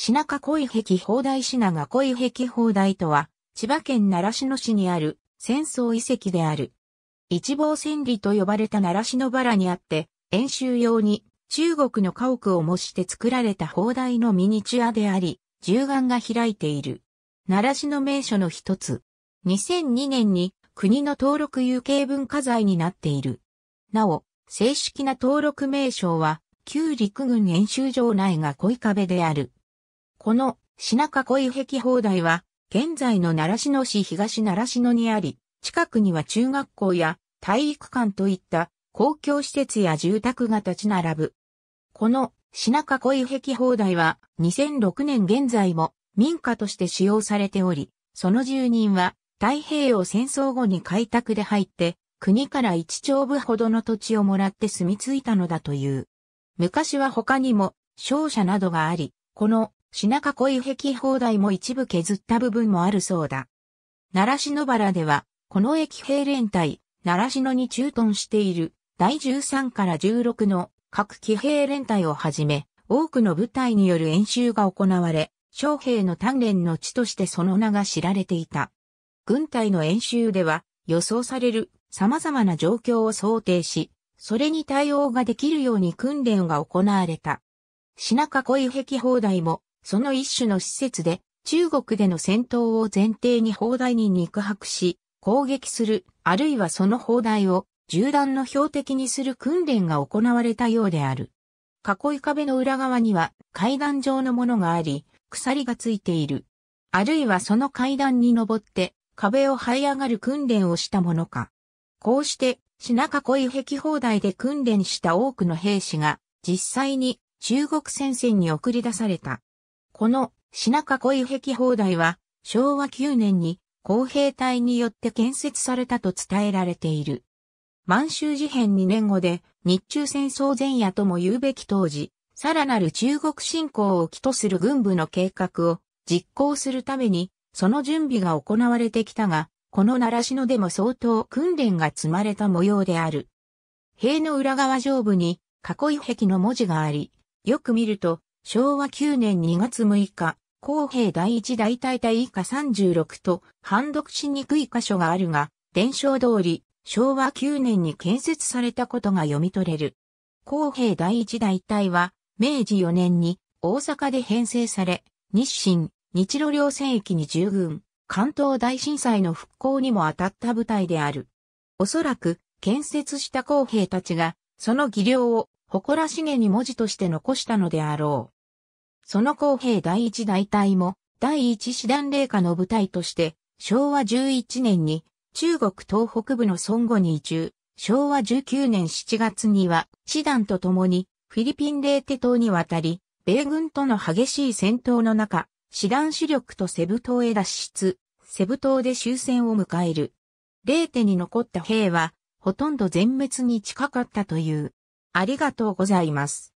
品川恋壁砲台品川恋壁砲台とは、千葉県習志野市にある戦争遺跡である。一望千里と呼ばれた習志野原にあって、演習用に中国の家屋を模して作られた砲台のミニチュアであり、銃眼が開いている。習志野名所の一つ。2002年に国の登録有形文化財になっている。なお、正式な登録名称は、旧陸軍演習場内が濃い壁である。この品囲壁放題は、現在の奈良市の市東奈良市のにあり、近くには中学校や体育館といった公共施設や住宅が立ち並ぶ。この品囲壁放題は2006年現在も民家として使用されており、その住人は太平洋戦争後に開拓で入って国から一丁部ほどの土地をもらって住み着いたのだという。昔は他にも商社などがあり、この品囲い壁砲台も一部削った部分もあるそうだ。奈良篠原では、この駅兵連隊、奈良篠に駐屯している第13から16の各騎兵連隊をはじめ、多くの部隊による演習が行われ、将兵の鍛錬の地としてその名が知られていた。軍隊の演習では予想される様々な状況を想定し、それに対応ができるように訓練が行われた。品囲い壁砲台もその一種の施設で、中国での戦闘を前提に砲台に肉薄し、攻撃する、あるいはその砲台を銃弾の標的にする訓練が行われたようである。囲い壁の裏側には階段状のものがあり、鎖がついている。あるいはその階段に登って壁を這い上がる訓練をしたものか。こうして品囲い壁砲台で訓練した多くの兵士が実際に中国戦線に送り出された。この品囲い壁砲台は昭和9年に公平隊によって建設されたと伝えられている。満州事変2年後で日中戦争前夜とも言うべき当時、さらなる中国侵攻を起とする軍部の計画を実行するために、その準備が行われてきたが、この奈良市のでも相当訓練が積まれた模様である。塀の裏側上部に囲い壁の文字があり、よく見ると昭和9年2月6日、公平第一大大隊以下36と、判読しにくい箇所があるが、伝承通り、昭和9年に建設されたことが読み取れる。公平第一大隊は、明治4年に大阪で編成され、日清、日露両戦役に従軍、関東大震災の復興にも当たった部隊である。おそらく、建設した公平たちが、その技量を誇らしげに文字として残したのであろう。その公平第一大隊も、第一師団霊下の部隊として、昭和11年に中国東北部の孫後に移住、昭和19年7月には、師団と共にフィリピン霊帝島に渡り、米軍との激しい戦闘の中、師団主力とセブ島へ脱出、セブ島で終戦を迎える。霊帝に残った兵は、ほとんど全滅に近かったという。ありがとうございます。